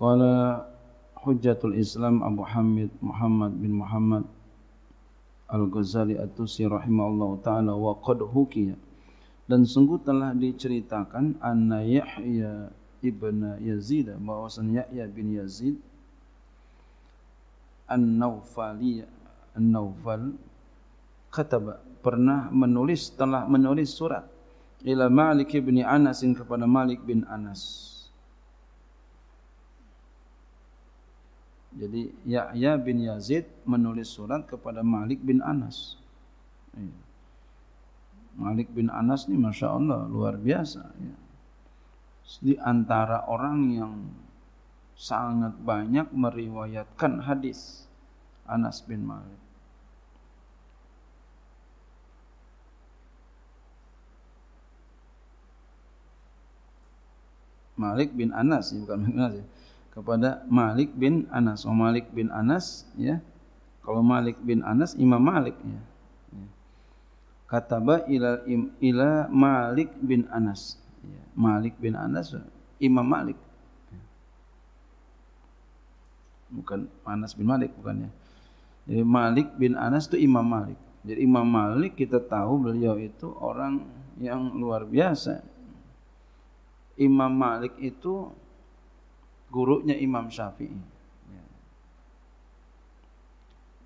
Qala Hujjatul Islam Abu Hamid Muhammad bin Muhammad Al-Ghazali At-Tusi rahimahullahu taala wa qad hukiya dan sungguh telah diceritakan anna Yahya ibn Yazid bahwasan Yahya bin Yazid an nawfal an Nawfal kataba pernah menulis telah menulis surat ila Malik bin Anas kepada Malik bin Anas Jadi Yahya bin Yazid menulis surat kepada Malik bin Anas. Iya. Malik bin Anas ini masya Allah luar biasa. Iya. Di antara orang yang sangat banyak meriwayatkan hadis Anas bin Malik. Malik bin Anas, iya, bukan Malik bin Anas. Ya kepada Malik bin Anas. Oh Malik bin Anas ya. Kalau Malik bin Anas Imam Malik ya. ya. Kataba ila ila Malik bin Anas. Ya. Malik bin Anas Imam Malik. Ya. Bukan Anas bin Malik bukannya. Jadi Malik bin Anas itu Imam Malik. Jadi Imam Malik kita tahu beliau itu orang yang luar biasa. Imam Malik itu gurunya Imam Syafi'i. Ya.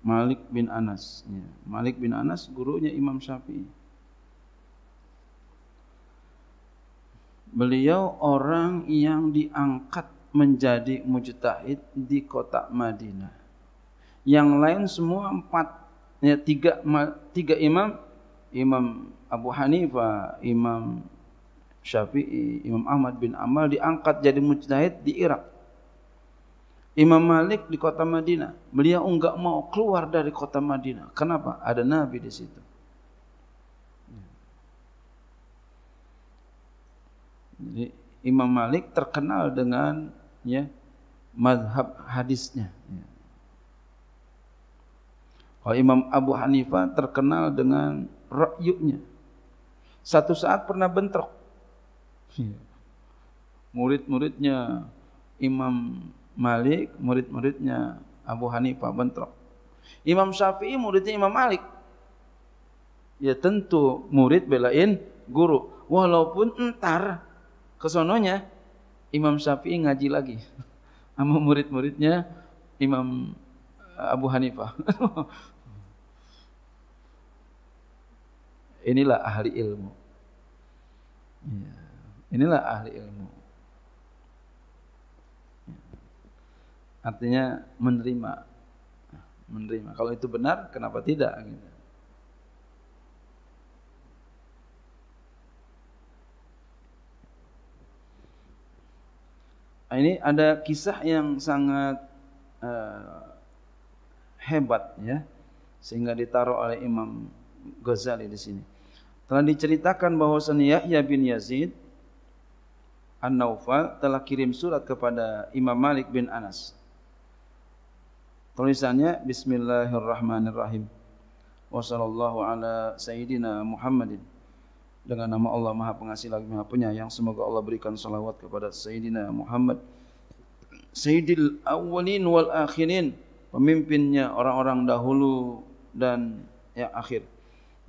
Malik bin Anas. Ya. Malik bin Anas gurunya Imam Syafi'i. Beliau orang yang diangkat menjadi mujtahid di kota Madinah. Yang lain semua empat, ya, tiga, tiga imam, Imam Abu Hanifah, Imam Syafi'i, Imam Ahmad bin Amal diangkat jadi mujtahid di Irak. Imam Malik di kota Madinah, beliau enggak mau keluar dari kota Madinah. Kenapa? Ada Nabi di situ. Jadi Imam Malik terkenal dengan ya mazhab hadisnya. Kalau Imam Abu Hanifah terkenal dengan rakyunya. Satu saat pernah bentrok. Iya. Murid-muridnya Imam Malik murid-muridnya Abu Hanifah bentrok. Imam Syafi'i muridnya Imam Malik. Ya tentu murid belain guru. Walaupun entar kesononya Imam Syafi'i ngaji lagi sama murid-muridnya Imam eh, Abu Hanifah. Inilah ahli ilmu. Ya, inilah ahli ilmu. Artinya menerima. Menerima. Kalau itu benar, kenapa tidak? Gitu. Nah, ini ada kisah yang sangat uh, hebat ya, sehingga ditaruh oleh Imam Ghazali di sini. Telah diceritakan bahwa bahwasanya Yahya bin Yazid An-Naufal telah kirim surat kepada Imam Malik bin Anas Tulisannya Bismillahirrahmanirrahim. Wassallallahu ala sayyidina Muhammadin. Dengan nama Allah Maha Pengasih lagi Maha Penyayang, semoga Allah berikan salawat kepada sayyidina Muhammad. Sayyidil awwalin wal akhirin, pemimpinnya orang-orang dahulu dan yang akhir.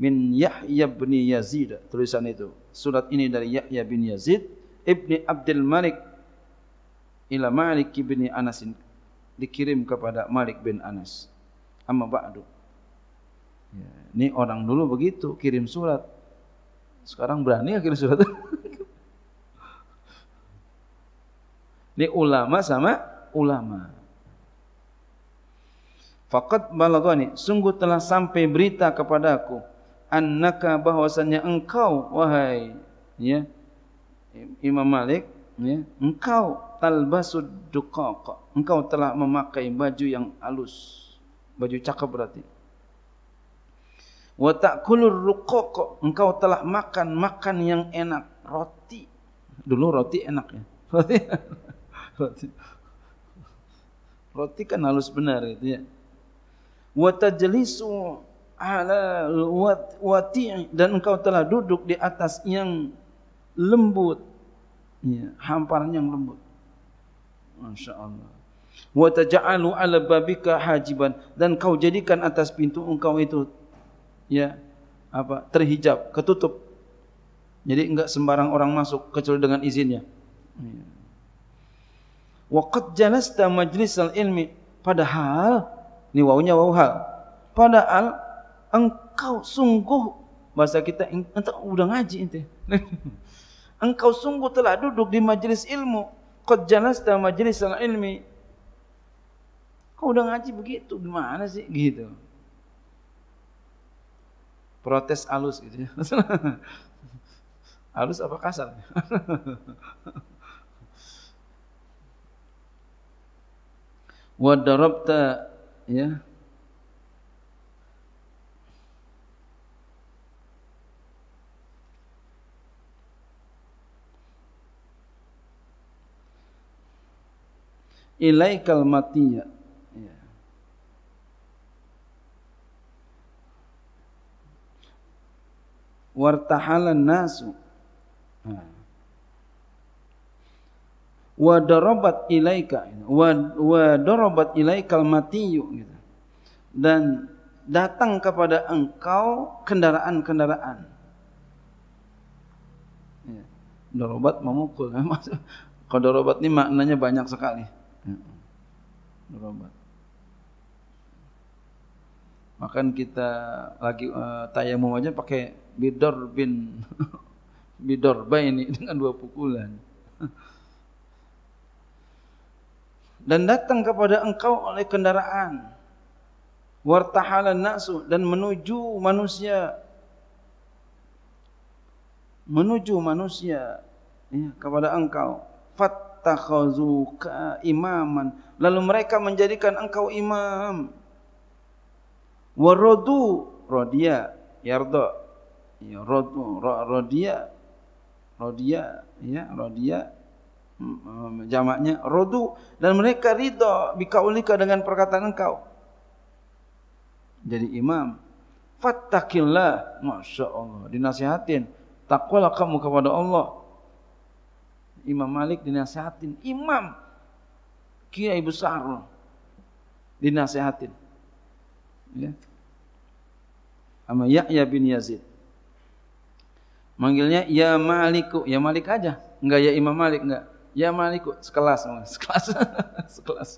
Min Yahya bin Yazid, tulisan itu. Surat ini dari Yahya bin Yazid, Ibni Abdul Malik ila Malik bin Anasin dikirim kepada Malik bin Anas. Amma ba'du. Ya, ini orang dulu begitu, kirim surat. Sekarang berani ya kirim surat. ini ulama sama ulama. Fakat balagani, sungguh telah sampai berita kepadaku annaka bahwasannya engkau wahai ya Imam Malik ya engkau talbasud duqaqa. Engkau telah memakai baju yang halus. Baju cakep berarti. Wa ta'kulur ruqaqa. Engkau telah makan makan yang enak, roti. Dulu roti enak ya. Roti. roti. Roti kan halus benar itu ya. Wa tajlisu ala wati' dan engkau telah duduk di atas yang lembut. Ya, hamparan yang lembut. Masya Allah. Wa taj'alu ala babika hajiban dan kau jadikan atas pintu engkau itu ya apa terhijab, ketutup. Jadi enggak sembarang orang masuk kecuali dengan izinnya. Ya. Wa qad jalasta majlisal ilmi padahal ni wawunya waw hal. Padahal engkau sungguh bahasa kita engkau udah ngaji ente. engkau sungguh telah duduk di majelis ilmu qad majlis majlisal ilmi kau udah ngaji begitu gimana sih gitu protes alus gitu ya alus apa kasar wa darabta ya ilaikal matiya ya. wartahalan nasu wadorobat ilai ka, ilaika ilai wa ilaikal matiyu gitu. dan datang kepada engkau kendaraan-kendaraan ya. dorobat memukul. dorobat ini maknanya banyak sekali. Berobat. Hmm. Makan kita lagi uh, tayamum aja pakai bidor bin bidor ini dengan dua pukulan. Dan datang kepada engkau oleh kendaraan. Wartahalan nasu dan menuju manusia menuju manusia ya, kepada engkau fat wattakhazuka imaman lalu mereka menjadikan engkau imam waradu rodia yarda ya rodu rodia rodia ya rodia hmm, hmm, jamaknya rodu dan mereka ridha bikaulika dengan perkataan engkau jadi imam fattaqillah masyaallah dinasihatin takwalah kamu kepada Allah Imam Malik dinasehatin, imam kiai besar loh. Dinasehatin. Ya. Sama Yahya bin Yazid. Manggilnya ya Maliku, ya Malik aja. Enggak ya Imam Malik enggak. Ya Maliku sekelas, sekelas. sekelas.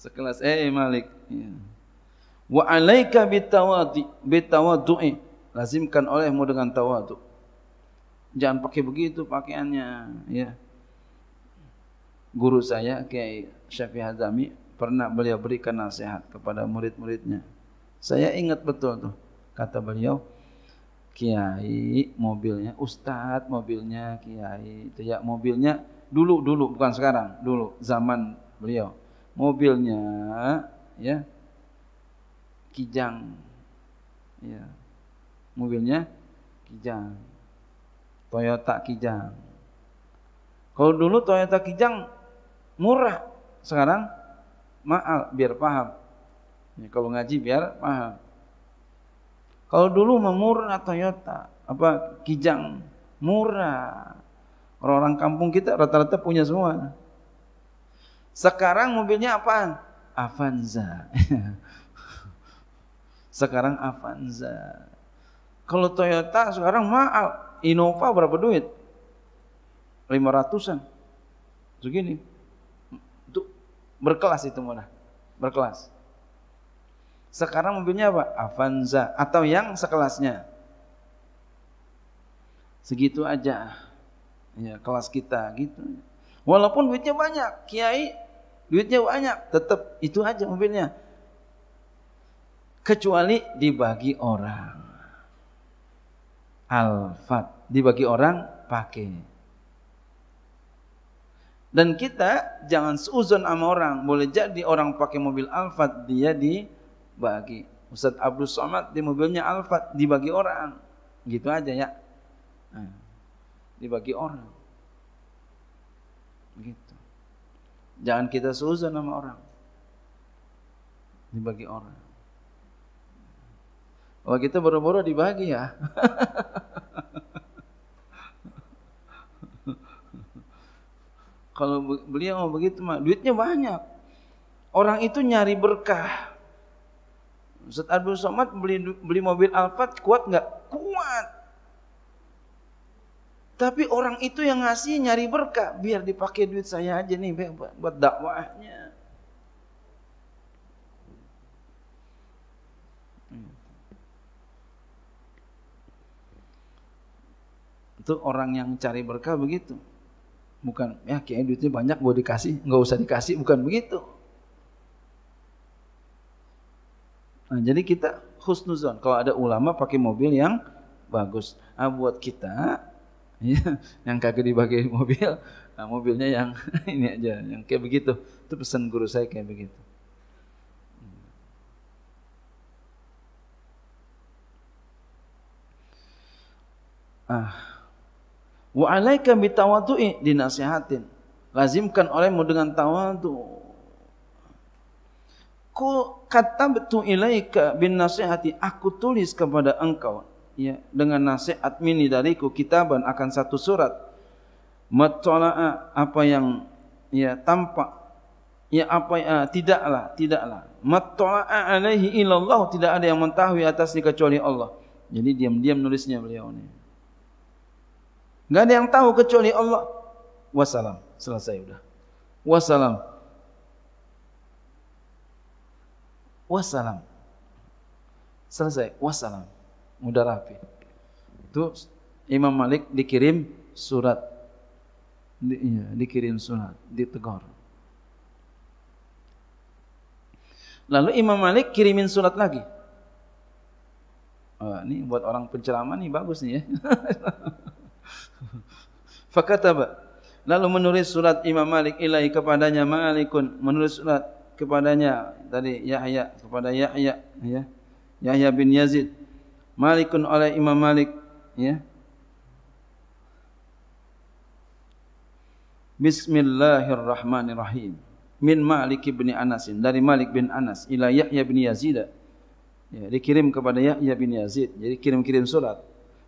sekelas eh hey, Malik. Ya. Wa alaika bitawadi, bitawadu'i. Lazimkan olehmu dengan tawadu. Jangan pakai begitu pakaiannya, ya. Guru saya Kiai Syafi Hazami pernah beliau berikan nasihat kepada murid-muridnya. Saya ingat betul tuh kata beliau, Kiai mobilnya Ustadz mobilnya Kiai itu ya mobilnya dulu dulu bukan sekarang dulu zaman beliau mobilnya ya kijang ya mobilnya kijang Toyota Kijang. Kalau dulu Toyota Kijang murah, sekarang mahal biar paham. Ya, kalau ngaji biar paham. Kalau dulu memurah Toyota, apa Kijang murah. Orang-orang kampung kita rata-rata punya semua. Sekarang mobilnya apa? Avanza. sekarang Avanza. Kalau Toyota sekarang mahal, Innova berapa duit? 500-an. Segini. Untuk berkelas itu mana? Berkelas. Sekarang mobilnya apa? Avanza atau yang sekelasnya. Segitu aja. Ya, kelas kita gitu. Walaupun duitnya banyak, kiai duitnya banyak, tetap itu aja mobilnya. Kecuali dibagi orang. Al-Fat dibagi orang pakai. Dan kita jangan seuzon sama orang. Boleh jadi orang pakai mobil Alphard dia dibagi. Ustadz Abdul Somad di mobilnya Alphard dibagi orang. Gitu aja ya. Nah, dibagi orang. Gitu. Jangan kita seuzon sama orang. Dibagi orang. Kalau kita boro-boro dibagi ya. Kalau beliau mau begitu mah duitnya banyak. Orang itu nyari berkah. Ustaz Abdul Somad beli beli mobil Alphard kuat nggak? Kuat. Tapi orang itu yang ngasih nyari berkah, biar dipakai duit saya aja nih buat, buat dakwahnya. Hmm. Itu orang yang cari berkah begitu. Bukan, ya kayaknya duitnya banyak gue dikasih, nggak usah dikasih, bukan begitu. Nah, jadi kita husnuzon. Kalau ada ulama pakai mobil yang bagus. Nah, buat kita ya, yang kagak dibagi mobil, nah, mobilnya yang ini aja, yang kayak begitu. Itu pesan guru saya kayak begitu. Ah, Wa alaika bitawadhu'i dinasihatin. Lazimkan olehmu dengan tawadhu. Ku betul ilaika bin nasihati. Aku tulis kepada engkau ya dengan nasihat mini dariku kitaban akan satu surat Matolaa apa yang ya tampak ya apa ya, tidaklah tidaklah Matolaa alaihi ilallah tidak ada yang mengetahui atasnya kecuali Allah jadi diam-diam nulisnya beliau ini Enggak ada yang tahu kecuali Allah. Wassalam. Selesai udah. Wassalam. Wassalam. Selesai. Wassalam. Mudah rapi. Itu Imam Malik dikirim surat. Di, ya, dikirim surat. Ditegur. Lalu Imam Malik kirimin surat lagi. Oh, ini buat orang penceramah nih bagus nih ya. Fakataba. Lalu menulis surat Imam Malik ilahi kepadanya Malikun. Menulis surat kepadanya tadi Yahya kepada Yahya ya. Yahya bin Yazid. Malikun oleh Imam Malik ya. Bismillahirrahmanirrahim. Min Malik bin Anas dari Malik bin Anas ila Yahya bin Yazid. Ya, dikirim kepada Yahya bin Yazid. Jadi kirim-kirim surat.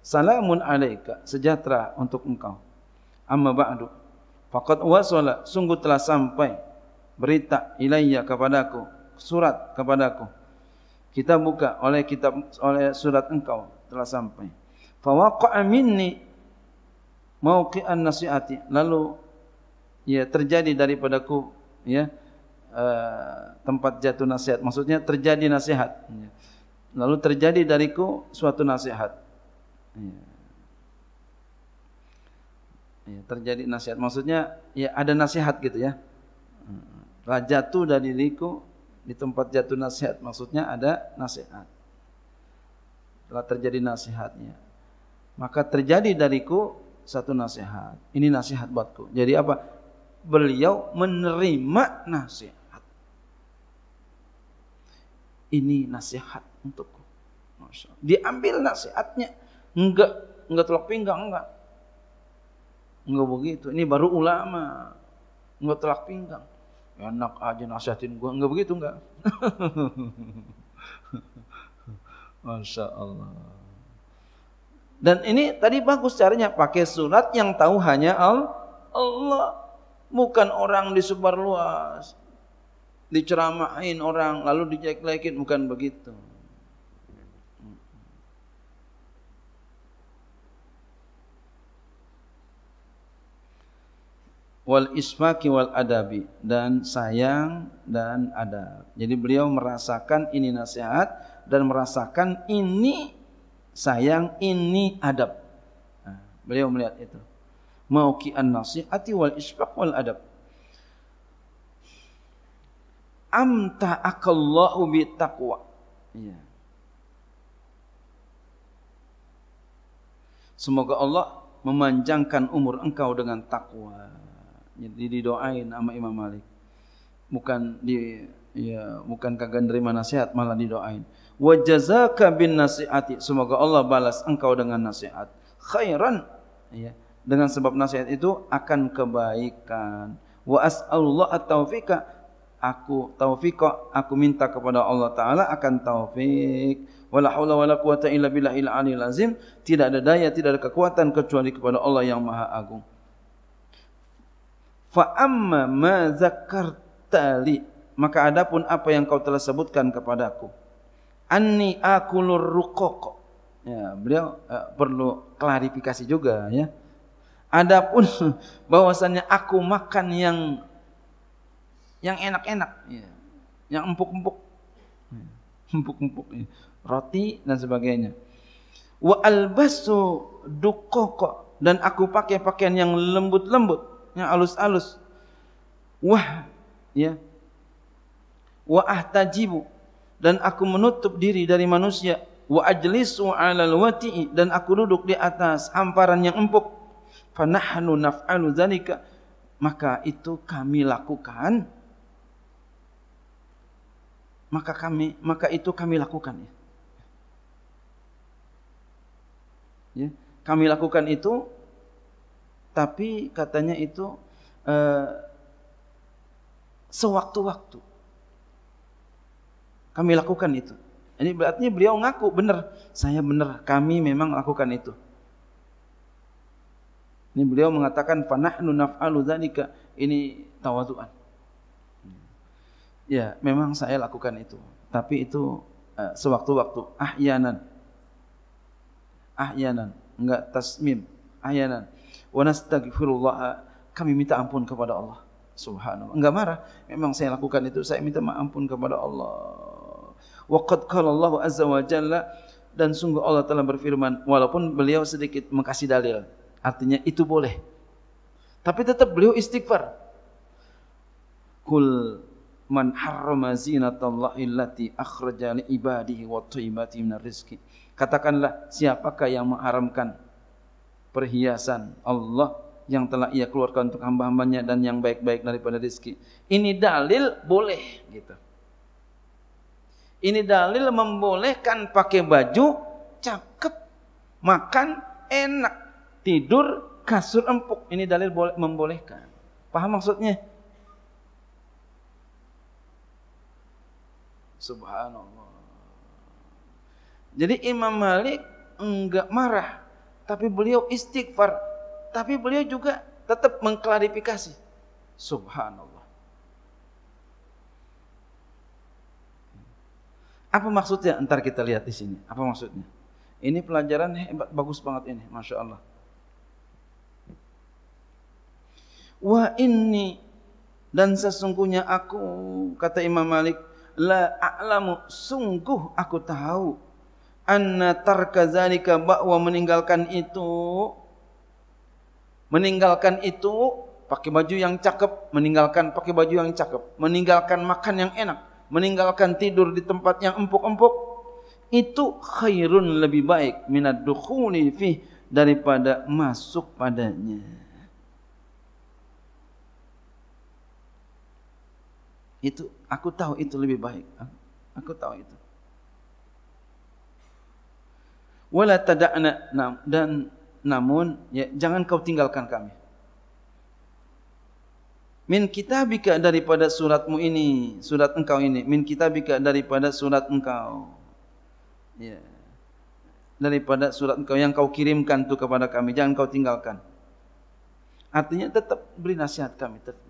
Salamun alaika, sejahtera untuk engkau. Amma ba'du. Faqad wasala, sungguh telah sampai berita ilayya kepadaku, surat kepadaku. Kita buka oleh kitab oleh surat engkau telah sampai. Fawaqa'a minni mauqi'an nasihati. Lalu ya terjadi daripadaku ya eh, tempat jatuh nasihat. Maksudnya terjadi nasihat. Ya. Lalu terjadi dariku suatu nasihat. Ya. Ya, terjadi nasihat. Maksudnya ya ada nasihat gitu ya. raja tuh dari liku di tempat jatuh nasihat. Maksudnya ada nasihat. Telah terjadi nasihatnya. Maka terjadi dariku satu nasihat. Ini nasihat buatku. Jadi apa? Beliau menerima nasihat. Ini nasihat untukku. Diambil nasihatnya Enggak, enggak telak pinggang, enggak. Enggak begitu. Ini baru ulama. Enggak telak pinggang. Enak aja nasihatin gua, enggak begitu enggak. Masya Allah. Dan ini tadi bagus caranya pakai sunat yang tahu hanya Allah, bukan orang disebar luas, diceramain orang lalu dijelek-jelekin bukan begitu. wal isfaki wal adabi dan sayang dan adab. Jadi beliau merasakan ini nasihat dan merasakan ini sayang, ini adab. Nah, beliau melihat itu. an nasihati wal isfaq wal adab. Amta akallahu bi taqwa. Ya. Semoga Allah memanjangkan umur engkau dengan takwa. Jadi didoain sama Imam Malik. Bukan di ya bukan kagak nerima nasihat malah didoain. Wa jazaka bin nasihati. Semoga Allah balas engkau dengan nasihat khairan ya. Dengan sebab nasihat itu akan kebaikan. Wa as'alullah at-taufiqa. Aku taufiqa, aku minta kepada Allah taala akan taufik. Wala haula wala quwata illa billah azim. Tidak ada daya, tidak ada kekuatan kecuali kepada Allah yang Maha Agung. Fa amma ma li maka adapun apa yang kau telah sebutkan kepadaku. Anni akulur rukoko. Ya, beliau uh, perlu klarifikasi juga ya. Adapun bahwasannya aku makan yang yang enak-enak, ya. yang empuk-empuk, ya, empuk-empuk, ya. roti dan sebagainya. Wa albasu dukoko dan aku pakai pakaian yang lembut-lembut yang alus-alus. Wah, ya. Wa ahtajibu dan aku menutup diri dari manusia wa ajlisu 'alal wati'i dan aku duduk di atas hamparan yang empuk. fanahnu naf'alu dzalika maka itu kami lakukan maka kami maka itu kami lakukan ya. ya. Kami lakukan itu tapi katanya itu uh, sewaktu-waktu. Kami lakukan itu. Ini berarti beliau ngaku benar, saya benar, kami memang lakukan itu. Ini beliau mengatakan panah naf'alu dzalika, ini tawaduan. Ya, memang saya lakukan itu, tapi itu uh, sewaktu-waktu, ahyanan. Ahyanan, enggak tasmim, ahyanan wa nastaghfirullah. Kami minta ampun kepada Allah. Subhanallah. Enggak marah. Memang saya lakukan itu. Saya minta ampun kepada Allah. Waqad qala Allah azza wa jalla dan sungguh Allah telah berfirman walaupun beliau sedikit mengkasih dalil. Artinya itu boleh. Tapi tetap beliau istighfar. Kul man harrama zinatallahi allati akhraja li ibadihi wa thayyibati minar rizqi. Katakanlah siapakah yang mengharamkan perhiasan Allah yang telah ia keluarkan untuk hamba-hambanya dan yang baik-baik daripada rezeki Ini dalil boleh gitu. Ini dalil membolehkan pakai baju cakep, makan enak, tidur kasur empuk. Ini dalil boleh membolehkan. Paham maksudnya? Subhanallah. Jadi Imam Malik enggak marah tapi beliau istighfar, tapi beliau juga tetap mengklarifikasi. Subhanallah. Apa maksudnya? Ntar kita lihat di sini. Apa maksudnya? Ini pelajaran hebat, bagus banget ini, masya Allah. Wa ini dan sesungguhnya aku kata Imam Malik la a'lamu sungguh aku tahu anna tarka zalika bahwa meninggalkan itu meninggalkan itu pakai baju yang cakep, meninggalkan pakai baju yang cakep, meninggalkan makan yang enak, meninggalkan tidur di tempat yang empuk-empuk itu khairun lebih baik minad dukhuli fi daripada masuk padanya. Itu aku tahu itu lebih baik. Aku tahu itu. wala tada'na dan namun ya, jangan kau tinggalkan kami min kitabika daripada suratmu ini surat engkau ini min kitabika daripada surat engkau ya daripada surat engkau yang kau kirimkan itu kepada kami jangan kau tinggalkan artinya tetap beri nasihat kami tetap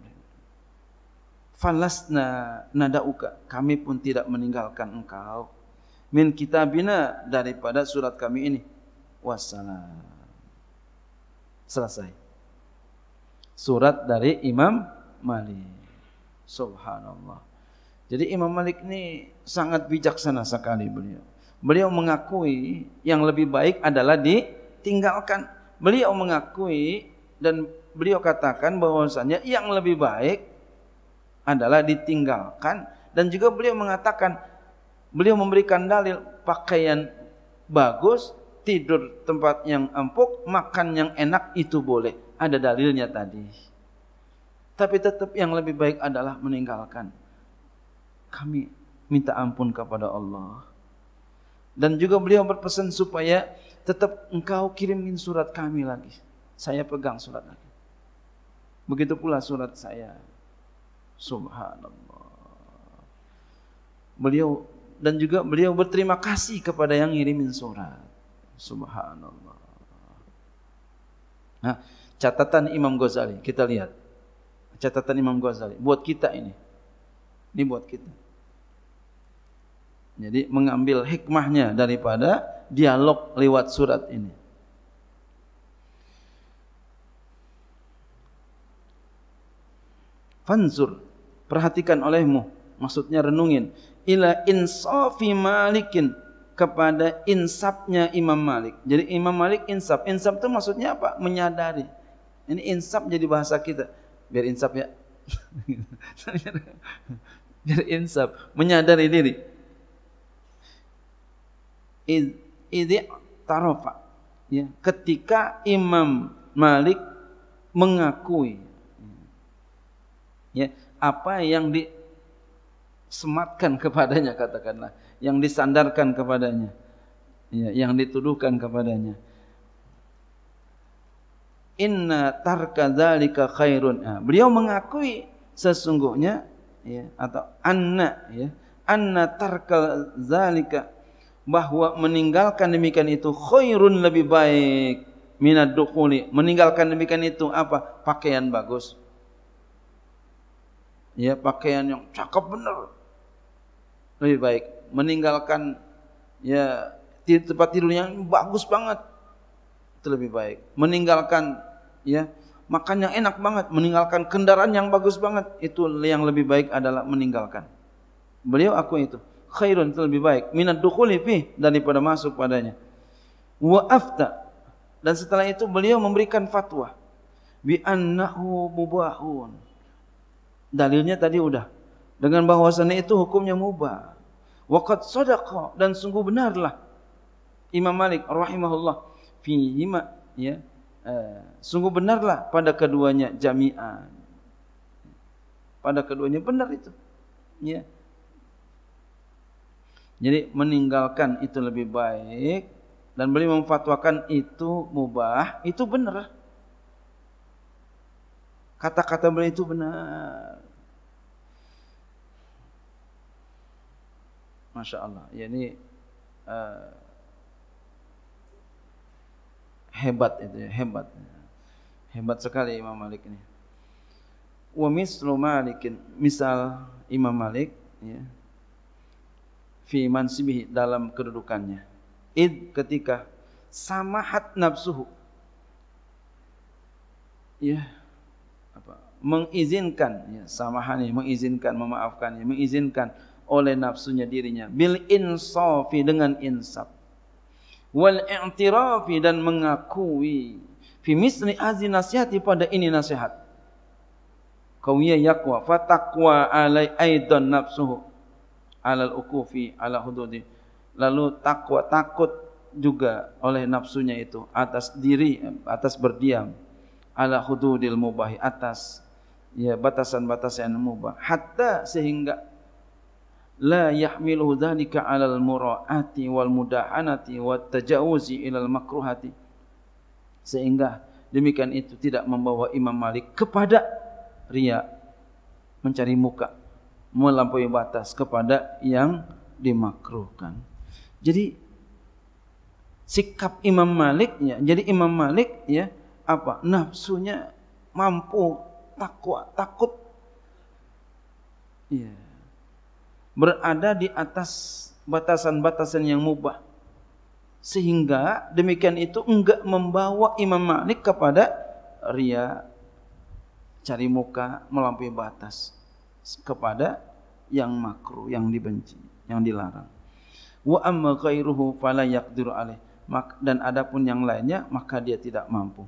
falasna nadauka kami pun tidak meninggalkan engkau min kitabina daripada surat kami ini. Wassalam. Selesai. Surat dari Imam Malik. Subhanallah. Jadi Imam Malik ini sangat bijaksana sekali beliau. Beliau mengakui yang lebih baik adalah ditinggalkan. Beliau mengakui dan beliau katakan bahwasanya yang lebih baik adalah ditinggalkan dan juga beliau mengatakan Beliau memberikan dalil pakaian bagus, tidur tempat yang empuk, makan yang enak itu boleh. Ada dalilnya tadi. Tapi tetap yang lebih baik adalah meninggalkan. Kami minta ampun kepada Allah. Dan juga beliau berpesan supaya tetap engkau kirimin surat kami lagi. Saya pegang surat lagi. Begitu pula surat saya. Subhanallah. Beliau dan juga beliau berterima kasih kepada yang ngirimin surat. Subhanallah. Nah, catatan Imam Ghazali, kita lihat. Catatan Imam Ghazali buat kita ini. Ini buat kita. Jadi mengambil hikmahnya daripada dialog lewat surat ini. Fanzur, perhatikan olehmu, maksudnya renungin ila insafi malikin kepada insafnya Imam Malik. Jadi Imam Malik insaf. Insaf itu maksudnya apa? Menyadari. Ini insaf jadi bahasa kita. Biar insaf ya. Biar insaf. Menyadari diri. Ini tarofa. Ya. Ketika Imam Malik mengakui ya, apa yang di, sematkan kepadanya katakanlah yang disandarkan kepadanya ya, yang dituduhkan kepadanya inna tarka dzalika khairun nah, beliau mengakui sesungguhnya ya atau anna ya anna tarka dzalika bahwa meninggalkan demikian itu khairun lebih baik minad dukhuli meninggalkan demikian itu apa pakaian bagus ya pakaian yang cakep benar lebih baik meninggalkan ya tempat tidur yang bagus banget itu lebih baik meninggalkan ya makan yang enak banget meninggalkan kendaraan yang bagus banget itu yang lebih baik adalah meninggalkan beliau aku itu khairun itu lebih baik minat dukhuli fi daripada masuk padanya wa afta dan setelah itu beliau memberikan fatwa bi annahu mubahun dalilnya tadi udah dengan bahwasannya itu hukumnya mubah. Waqad sadaqa dan sungguh benarlah Imam Malik rahimahullah fihima ya eh, sungguh benarlah pada keduanya jami'an. Pada keduanya benar itu. Ya. Jadi meninggalkan itu lebih baik dan beliau memfatwakan itu mubah, itu benar. Kata-kata beliau itu benar. Masya Allah. Ya ini uh, eh, hebat itu ya, hebat. Hebat sekali Imam Malik ini. Wa mislu Malikin, misal Imam Malik ya. Fi mansibihi dalam kedudukannya. Id ketika samahat nafsuhu. Ya, apa? mengizinkan ya samahani, mengizinkan memaafkan mengizinkan oleh nafsunya dirinya bil insafi dengan insaf wal i'tirafi dan mengakui fi misli azi nasihati pada ini nasihat kau kawiya yakwa fataqwa alai aidan nafsuhu alal ukufi ala hududi lalu takwa takut juga oleh nafsunya itu atas diri atas berdiam ala hududil mubahi atas ya batasan-batasan mubah hatta sehingga la yahmilu dhalika 'alal muraati wal ilal makruhati sehingga demikian itu tidak membawa Imam Malik kepada ria mencari muka melampaui batas kepada yang dimakruhkan jadi sikap Imam Malik ya jadi Imam Malik ya apa nafsunya mampu takwa takut ya yeah berada di atas batasan-batasan yang mubah sehingga demikian itu enggak membawa Imam Malik kepada ria cari muka melampaui batas kepada yang makruh yang dibenci yang dilarang wa amma ghairuhu fala yaqdiru alaih dan adapun yang lainnya maka dia tidak mampu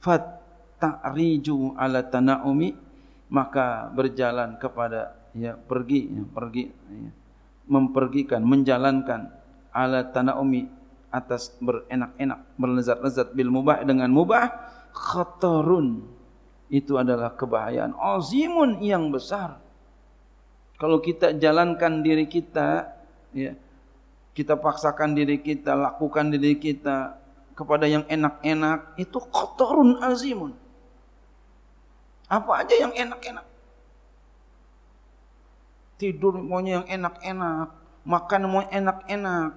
fat ta'riju ala tanaumi maka berjalan kepada ya pergi ya, pergi ya. mempergikan menjalankan ala tanaumi atas berenak-enak berlezat-lezat bil mubah dengan mubah khatarun itu adalah kebahayaan azimun yang besar kalau kita jalankan diri kita ya kita paksakan diri kita lakukan diri kita kepada yang enak-enak itu kotorun azimun apa aja yang enak-enak tidur maunya yang enak-enak, makan mau enak-enak,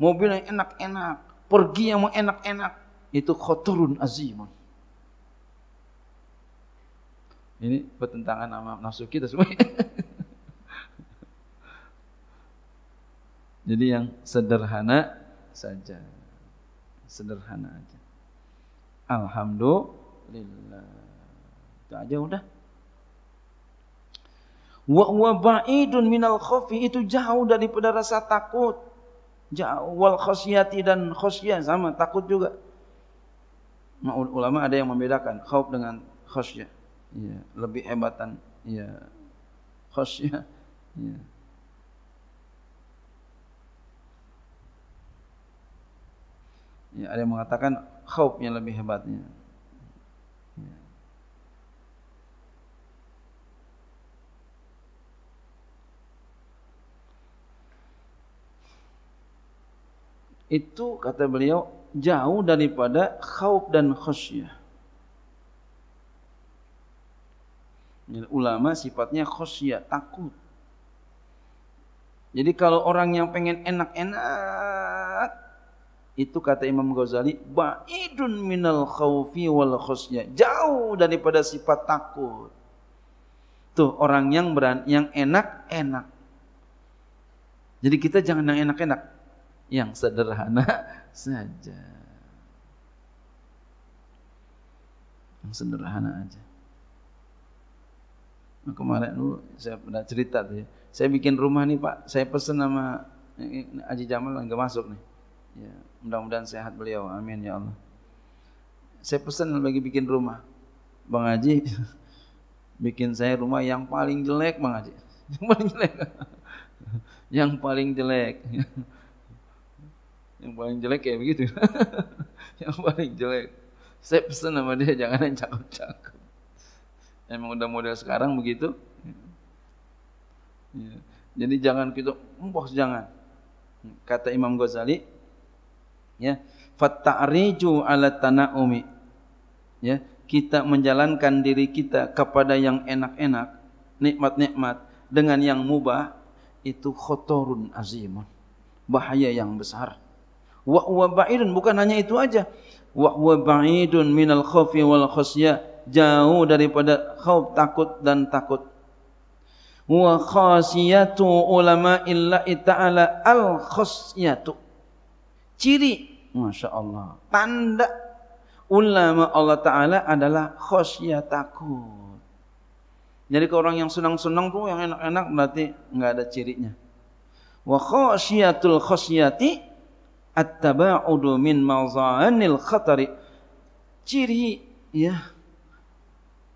mobil yang enak-enak, pergi yang mau enak-enak, itu khotorun azimun. Ini pertentangan sama nafsu kita semua. Jadi yang sederhana saja. Sederhana aja. Alhamdulillah. Itu aja udah. Wa huwa ba'idun minal khafi itu jauh daripada rasa takut. Jauh wal khasyati dan khosyah sama takut juga. Nah, ulama ada yang membedakan khauf dengan khosyah. Ya, lebih hebatan ya khosyah. Ya. Ya, ada yang mengatakan khauf yang lebih hebatnya. itu kata beliau jauh daripada khauf dan khasyah. Ulama sifatnya khusyah, takut. Jadi kalau orang yang pengen enak-enak itu kata Imam Ghazali baidun minal khaufi wal khusyah, jauh daripada sifat takut. Tuh orang yang berani yang enak enak. Jadi kita jangan yang enak-enak yang sederhana saja. Yang sederhana aja. Nah, kemarin dulu saya pernah cerita tuh ya. Saya bikin rumah nih Pak, saya pesen sama eh, Aji Jamal gak masuk nih. Ya, mudah-mudahan sehat beliau. Amin ya Allah. Saya pesen lagi bikin rumah. Bang Aji, bikin saya rumah yang paling jelek Bang Aji. Yang paling jelek. yang paling jelek yang paling jelek kayak begitu yang paling jelek saya pesen sama dia jangan yang cakep-cakep emang udah model sekarang begitu ya. jadi jangan kita gitu, empos hmm, jangan kata Imam Ghazali ya fatta'riju ala umi. ya kita menjalankan diri kita kepada yang enak-enak nikmat-nikmat dengan yang mubah itu khotorun azimun bahaya yang besar Wa huwa ba'idun bukan hanya itu aja. Wa huwa ba'idun minal khawfi wal khusya, jauh daripada khauf takut dan takut. Wa khasiyatu ulama illa ta'ala al khasyatu. Ciri Masya Tanda ulama Allah Ta'ala adalah khosyah takut Jadi ke orang yang senang-senang tuh yang enak-enak berarti nggak ada cirinya Wa khosyatul khosyati at-taba'udu min khatari ciri ya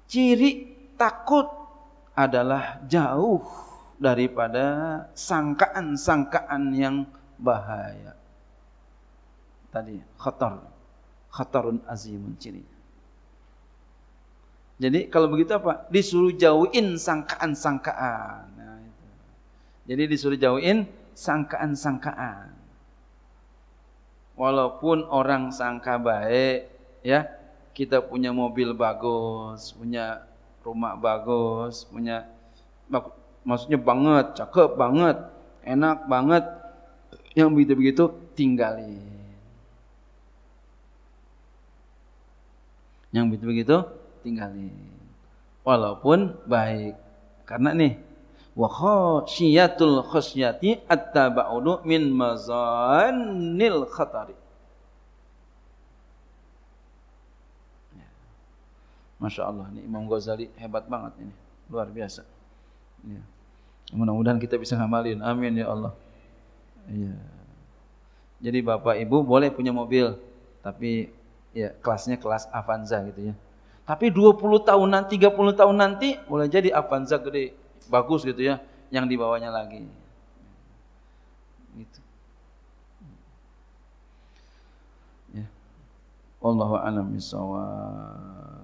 ciri takut adalah jauh daripada sangkaan-sangkaan yang bahaya tadi khatar khatarun azimun ciri jadi kalau begitu apa disuruh jauhin sangkaan-sangkaan nah, jadi disuruh jauhin sangkaan-sangkaan walaupun orang sangka baik ya kita punya mobil bagus punya rumah bagus punya mak maksudnya banget cakep banget enak banget yang begitu-begitu tinggalin yang begitu-begitu tinggalin walaupun baik karena nih wa khasyiyatul khasyati attaba'u min mazanil khatari ya. Masya Allah, ini Imam Ghazali hebat banget ini, luar biasa. Ya. Mudah-mudahan kita bisa ngamalin, amin ya Allah. Ya. Jadi bapak ibu boleh punya mobil, tapi ya kelasnya kelas Avanza gitu ya. Tapi 20 tahunan, 30 tahun nanti boleh jadi Avanza gede, bagus gitu ya yang dibawanya lagi gitu ya Allahu alam bisawab